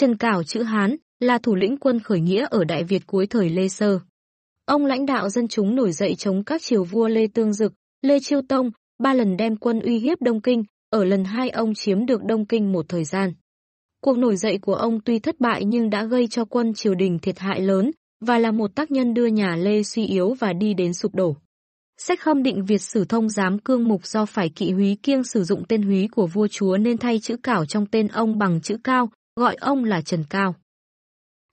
Trần Cảo chữ Hán là thủ lĩnh quân khởi nghĩa ở Đại Việt cuối thời Lê Sơ. Ông lãnh đạo dân chúng nổi dậy chống các triều vua Lê Tương Dực, Lê Chiêu Tông, ba lần đem quân uy hiếp Đông Kinh, ở lần hai ông chiếm được Đông Kinh một thời gian. Cuộc nổi dậy của ông tuy thất bại nhưng đã gây cho quân triều đình thiệt hại lớn và là một tác nhân đưa nhà Lê suy yếu và đi đến sụp đổ. Sách khâm định Việt sử thông giám cương mục do phải kỵ húy kiêng sử dụng tên húy của vua chúa nên thay chữ cảo trong tên ông bằng chữ cao, gọi ông là Trần Cao.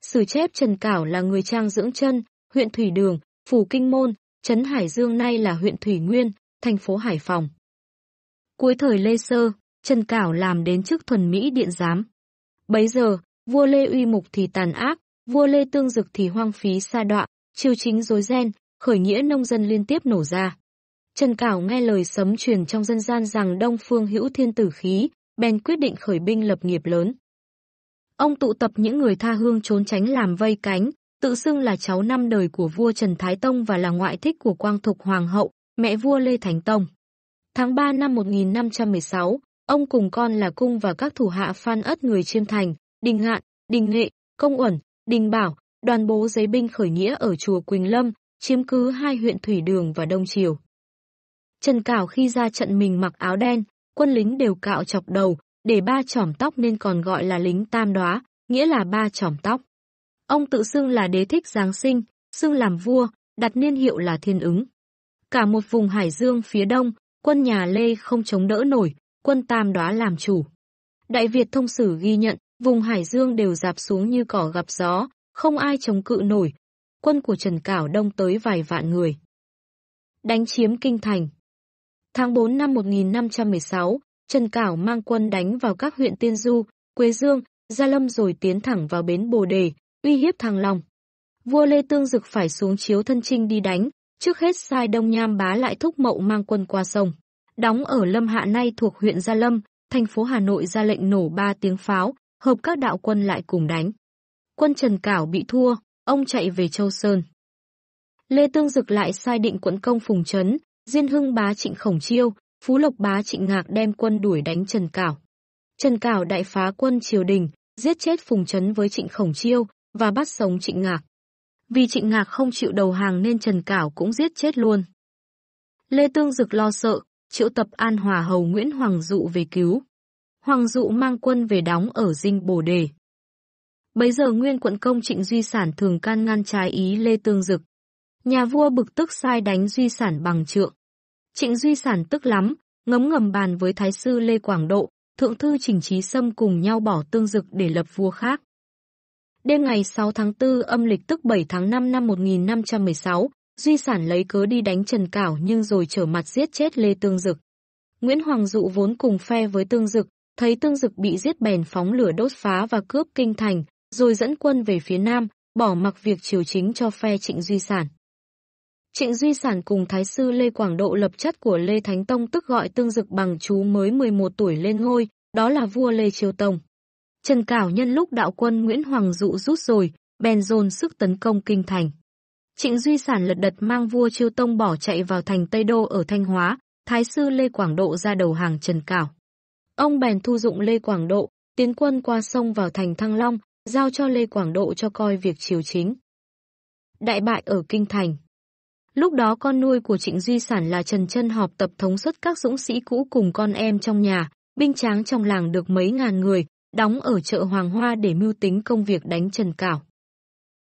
Sử chép Trần Cảo là người trang dưỡng chân, huyện Thủy Đường, Phủ Kinh Môn, Trấn Hải Dương nay là huyện Thủy Nguyên, thành phố Hải Phòng. Cuối thời Lê Sơ, Trần Cảo làm đến chức thuần Mỹ điện giám. Bấy giờ, vua Lê Uy Mục thì tàn ác, vua Lê Tương Dực thì hoang phí xa đọa, triều chính rối ren, khởi nghĩa nông dân liên tiếp nổ ra. Trần Cảo nghe lời sấm truyền trong dân gian rằng Đông Phương hữu thiên tử khí, bèn quyết định khởi binh lập nghiệp lớn. Ông tụ tập những người tha hương trốn tránh làm vây cánh, tự xưng là cháu năm đời của vua Trần Thái Tông và là ngoại thích của Quang Thục Hoàng hậu, mẹ vua Lê Thánh Tông. Tháng 3 năm 1516, ông cùng con là cung và các thủ hạ phan ất người chiêm thành, đình hạn, đình nghệ, công uẩn, đình bảo, đoàn bố giấy binh khởi nghĩa ở chùa Quỳnh Lâm, chiếm cứ hai huyện Thủy Đường và Đông Triều. Trần Cảo khi ra trận mình mặc áo đen, quân lính đều cạo chọc đầu, để ba chỏm tóc nên còn gọi là lính tam đóa, nghĩa là ba chỏm tóc. Ông tự xưng là đế thích Giáng sinh, xưng làm vua, đặt niên hiệu là thiên ứng. Cả một vùng hải dương phía đông, quân nhà Lê không chống đỡ nổi, quân tam đóa làm chủ. Đại Việt thông sử ghi nhận, vùng hải dương đều dạp xuống như cỏ gặp gió, không ai chống cự nổi. Quân của Trần Cảo Đông tới vài vạn người. Đánh chiếm Kinh Thành Tháng 4 năm 1516, Trần Cảo mang quân đánh vào các huyện Tiên Du, Quế Dương, Gia Lâm rồi tiến thẳng vào bến Bồ Đề, uy hiếp Thăng Long. Vua Lê Tương Dực phải xuống chiếu thân trinh đi đánh, trước hết sai Đông Nham Bá lại thúc mậu mang quân qua sông. Đóng ở Lâm Hạ nay thuộc huyện Gia Lâm, thành phố Hà Nội ra lệnh nổ ba tiếng pháo, hợp các đạo quân lại cùng đánh. Quân Trần Cảo bị thua, ông chạy về Châu Sơn. Lê Tương Dực lại sai định quận công Phùng Trấn, Diên Hưng Bá Trịnh Khổng Chiêu, Phú Lộc Bá Trịnh Ngạc đem quân đuổi đánh Trần Cảo. Trần Cảo đại phá quân triều đình, giết chết Phùng Trấn với Trịnh Khổng Chiêu và bắt sống Trịnh Ngạc. Vì Trịnh Ngạc không chịu đầu hàng nên Trần Cảo cũng giết chết luôn. Lê Tương Dực lo sợ, triệu tập An Hòa Hầu Nguyễn Hoàng Dụ về cứu. Hoàng Dụ mang quân về đóng ở dinh Bồ Đề. Bấy giờ nguyên quận công trịnh duy sản thường can ngăn trái ý Lê Tương Dực. Nhà vua bực tức sai đánh duy sản bằng trượng. Trịnh Duy Sản tức lắm, ngấm ngầm bàn với Thái sư Lê Quảng Độ, Thượng thư Trình Trí Sâm cùng nhau bỏ tương dực để lập vua khác. Đêm ngày 6 tháng 4 âm lịch tức 7 tháng 5 năm 1516, Duy Sản lấy cớ đi đánh Trần Cảo nhưng rồi trở mặt giết chết Lê Tương Dực. Nguyễn Hoàng Dụ vốn cùng phe với Tương Dực, thấy Tương Dực bị giết bèn phóng lửa đốt phá và cướp kinh thành, rồi dẫn quân về phía Nam, bỏ mặc việc triều chính cho phe Trịnh Duy Sản. Trịnh Duy Sản cùng Thái sư Lê Quảng Độ lập chất của Lê Thánh Tông tức gọi tương dực bằng chú mới 11 tuổi lên ngôi, đó là vua Lê Triều Tông. Trần Cảo nhân lúc đạo quân Nguyễn Hoàng Dụ rút rồi, bèn dồn sức tấn công kinh thành. Trịnh Duy Sản lật đật mang vua Triều Tông bỏ chạy vào thành Tây Đô ở Thanh Hóa, Thái sư Lê Quảng Độ ra đầu hàng Trần Cảo. Ông bèn thu dụng Lê Quảng Độ, tiến quân qua sông vào thành Thăng Long, giao cho Lê Quảng Độ cho coi việc triều chính. Đại bại ở Kinh Thành Lúc đó con nuôi của Trịnh Duy Sản là Trần Trân họp tập thống suất các dũng sĩ cũ cùng con em trong nhà, binh tráng trong làng được mấy ngàn người, đóng ở chợ Hoàng Hoa để mưu tính công việc đánh Trần Cảo.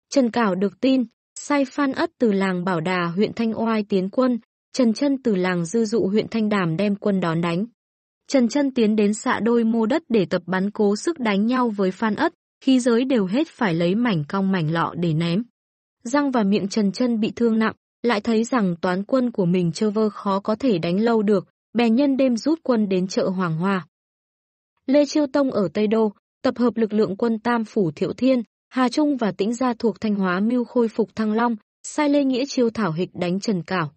Trần Cảo được tin, sai Phan Ất từ làng Bảo Đà huyện Thanh Oai tiến quân, Trần Trân từ làng Dư Dụ huyện Thanh Đàm đem quân đón đánh. Trần Trân tiến đến xạ đôi mô đất để tập bắn cố sức đánh nhau với Phan Ất, khí giới đều hết phải lấy mảnh cong mảnh lọ để ném. Răng và miệng Trần Trân bị thương nặng, lại thấy rằng toán quân của mình chơ vơ khó có thể đánh lâu được, bè nhân đêm rút quân đến chợ Hoàng Hoa. Lê Chiêu Tông ở Tây Đô, tập hợp lực lượng quân Tam Phủ Thiệu Thiên, Hà Trung và Tĩnh Gia thuộc Thanh Hóa mưu khôi phục Thăng Long, sai Lê Nghĩa Chiêu thảo hịch đánh Trần Cảo.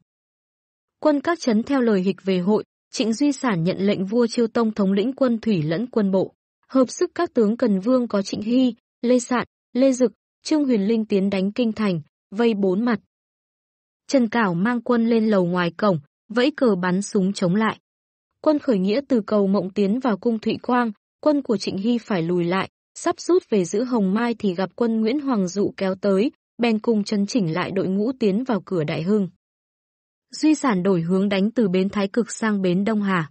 Quân các chấn theo lời hịch về hội, Trịnh Duy Sản nhận lệnh vua Chiêu Tông thống lĩnh quân thủy lẫn quân bộ. Hợp sức các tướng Cần Vương có Trịnh Hy, Lê Sạn, Lê Dực, Trương Huyền Linh tiến đánh kinh thành, vây bốn mặt. Trần Cảo mang quân lên lầu ngoài cổng, vẫy cờ bắn súng chống lại. Quân khởi nghĩa từ cầu Mộng tiến vào cung Thụy Quang, quân của Trịnh Hy phải lùi lại, sắp rút về giữ Hồng Mai thì gặp quân Nguyễn Hoàng Dụ kéo tới, bèn cùng chấn chỉnh lại đội ngũ tiến vào cửa Đại Hưng. Duy sản đổi hướng đánh từ bến Thái Cực sang bến Đông Hà.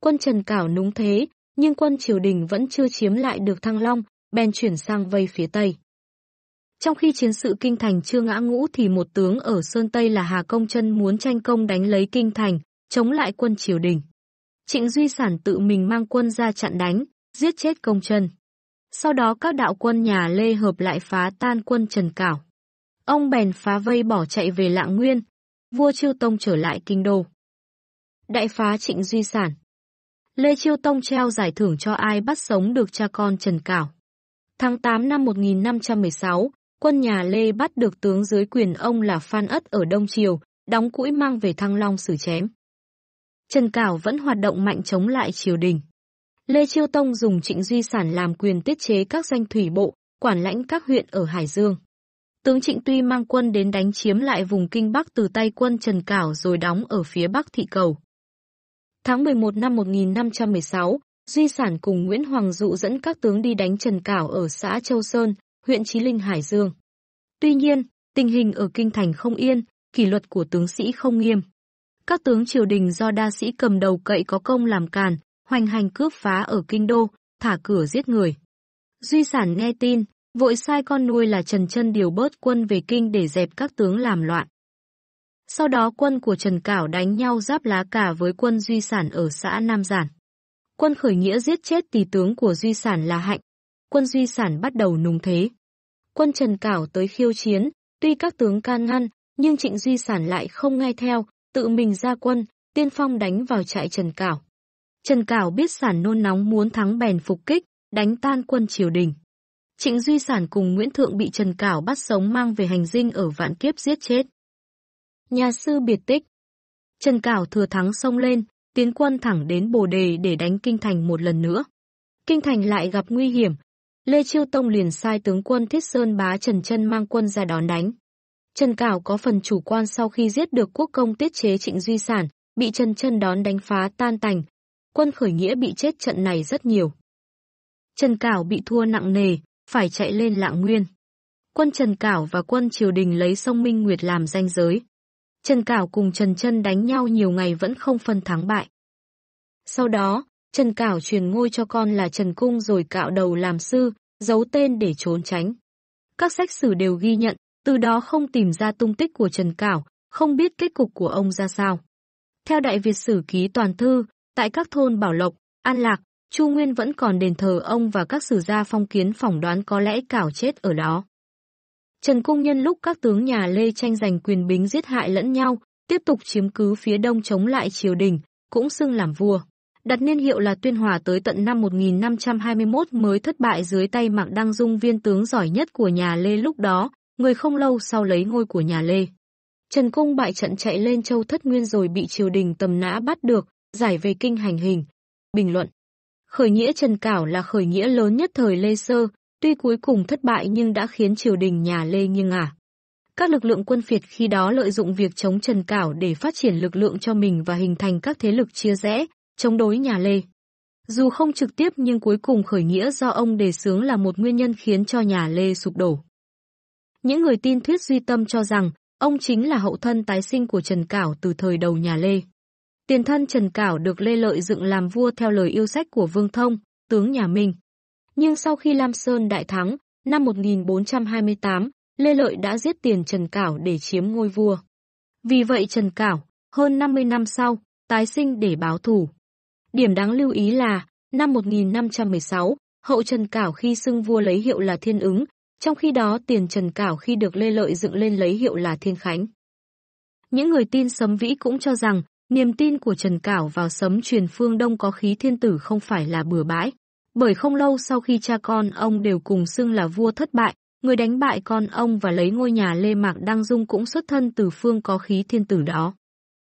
Quân Trần Cảo núng thế, nhưng quân triều đình vẫn chưa chiếm lại được Thăng Long, bèn chuyển sang vây phía Tây. Trong khi chiến sự kinh thành chưa ngã ngũ thì một tướng ở Sơn Tây là Hà Công Trân muốn tranh công đánh lấy kinh thành, chống lại quân triều đình. Trịnh Duy Sản tự mình mang quân ra chặn đánh, giết chết Công Trân. Sau đó các đạo quân nhà Lê hợp lại phá tan quân Trần Cảo. Ông bèn phá vây bỏ chạy về Lạng Nguyên, vua Chiêu Tông trở lại kinh đô. Đại phá Trịnh Duy Sản. Lê Chiêu Tông treo giải thưởng cho ai bắt sống được cha con Trần Cảo. Tháng 8 năm 1516, Quân nhà Lê bắt được tướng dưới quyền ông là Phan Ất ở Đông Triều, đóng cũi mang về Thăng Long xử chém. Trần Cảo vẫn hoạt động mạnh chống lại triều đình. Lê Chiêu Tông dùng trịnh duy sản làm quyền tiết chế các danh thủy bộ, quản lãnh các huyện ở Hải Dương. Tướng Trịnh Tuy mang quân đến đánh chiếm lại vùng Kinh Bắc từ tay quân Trần Cảo rồi đóng ở phía Bắc Thị Cầu. Tháng 11 năm 1516, Duy Sản cùng Nguyễn Hoàng Dụ dẫn các tướng đi đánh Trần Cảo ở xã Châu Sơn, huyện Chí Linh Hải Dương. Tuy nhiên, tình hình ở kinh thành không yên, kỷ luật của tướng sĩ không nghiêm. Các tướng triều đình do đa sĩ cầm đầu cậy có công làm càn, hoành hành cướp phá ở kinh đô, thả cửa giết người. Duy sản nghe tin, vội sai con nuôi là Trần Chân điều bớt quân về kinh để dẹp các tướng làm loạn. Sau đó quân của Trần Cảo đánh nhau giáp lá cả với quân Duy Sản ở xã Nam Giản. Quân khởi nghĩa giết chết tỷ tướng của Duy Sản là Hạnh, quân duy sản bắt đầu nùng thế. Quân Trần Cảo tới khiêu chiến, tuy các tướng can ngăn, nhưng trịnh duy sản lại không nghe theo, tự mình ra quân, tiên phong đánh vào trại Trần Cảo. Trần Cảo biết sản nôn nóng muốn thắng bèn phục kích, đánh tan quân triều đình. Trịnh Duy Sản cùng Nguyễn Thượng bị Trần Cảo bắt sống mang về hành dinh ở vạn kiếp giết chết. Nhà sư biệt tích Trần Cảo thừa thắng sông lên, tiến quân thẳng đến Bồ Đề để đánh Kinh Thành một lần nữa. Kinh Thành lại gặp nguy hiểm, Lê Chiêu Tông liền sai tướng quân Thiết Sơn Bá Trần Chân mang quân ra đón đánh. Trần Cảo có phần chủ quan sau khi giết được quốc công tiết chế trịnh duy sản, bị Trần Chân đón đánh phá tan tành. Quân khởi nghĩa bị chết trận này rất nhiều. Trần Cảo bị thua nặng nề, phải chạy lên lạng nguyên. Quân Trần Cảo và quân triều đình lấy sông Minh Nguyệt làm danh giới. Trần Cảo cùng Trần Chân đánh nhau nhiều ngày vẫn không phân thắng bại. Sau đó, Trần Cảo truyền ngôi cho con là Trần Cung rồi cạo đầu làm sư, giấu tên để trốn tránh. Các sách sử đều ghi nhận, từ đó không tìm ra tung tích của Trần Cảo, không biết kết cục của ông ra sao. Theo Đại Việt Sử Ký Toàn Thư, tại các thôn Bảo Lộc, An Lạc, Chu Nguyên vẫn còn đền thờ ông và các sử gia phong kiến phỏng đoán có lẽ Cảo chết ở đó. Trần Cung nhân lúc các tướng nhà Lê tranh giành quyền bính giết hại lẫn nhau, tiếp tục chiếm cứ phía đông chống lại triều đình, cũng xưng làm vua đặt niên hiệu là Tuyên Hòa tới tận năm 1521 mới thất bại dưới tay Mạc Đăng Dung viên tướng giỏi nhất của nhà Lê lúc đó, người không lâu sau lấy ngôi của nhà Lê. Trần Cung bại trận chạy lên châu Thất Nguyên rồi bị triều đình tầm nã bắt được, giải về kinh hành hình. Bình luận Khởi nghĩa Trần Cảo là khởi nghĩa lớn nhất thời Lê Sơ, tuy cuối cùng thất bại nhưng đã khiến triều đình nhà Lê nghiêng ngả. Các lực lượng quân phiệt khi đó lợi dụng việc chống Trần Cảo để phát triển lực lượng cho mình và hình thành các thế lực chia rẽ, chống đối nhà Lê. Dù không trực tiếp nhưng cuối cùng khởi nghĩa do ông đề xướng là một nguyên nhân khiến cho nhà Lê sụp đổ. Những người tin thuyết duy tâm cho rằng ông chính là hậu thân tái sinh của Trần Cảo từ thời đầu nhà Lê. Tiền thân Trần Cảo được Lê Lợi dựng làm vua theo lời yêu sách của Vương Thông, tướng nhà Minh. Nhưng sau khi Lam Sơn đại thắng, năm 1428, Lê Lợi đã giết tiền Trần Cảo để chiếm ngôi vua. Vì vậy Trần Cảo, hơn 50 năm sau, tái sinh để báo thù. Điểm đáng lưu ý là, năm 1516, hậu Trần Cảo khi xưng vua lấy hiệu là Thiên Ứng, trong khi đó tiền Trần Cảo khi được Lê Lợi dựng lên lấy hiệu là Thiên Khánh. Những người tin Sấm Vĩ cũng cho rằng, niềm tin của Trần Cảo vào Sấm truyền phương Đông có khí thiên tử không phải là bừa bãi. Bởi không lâu sau khi cha con ông đều cùng xưng là vua thất bại, người đánh bại con ông và lấy ngôi nhà Lê Mạc Đăng Dung cũng xuất thân từ phương có khí thiên tử đó.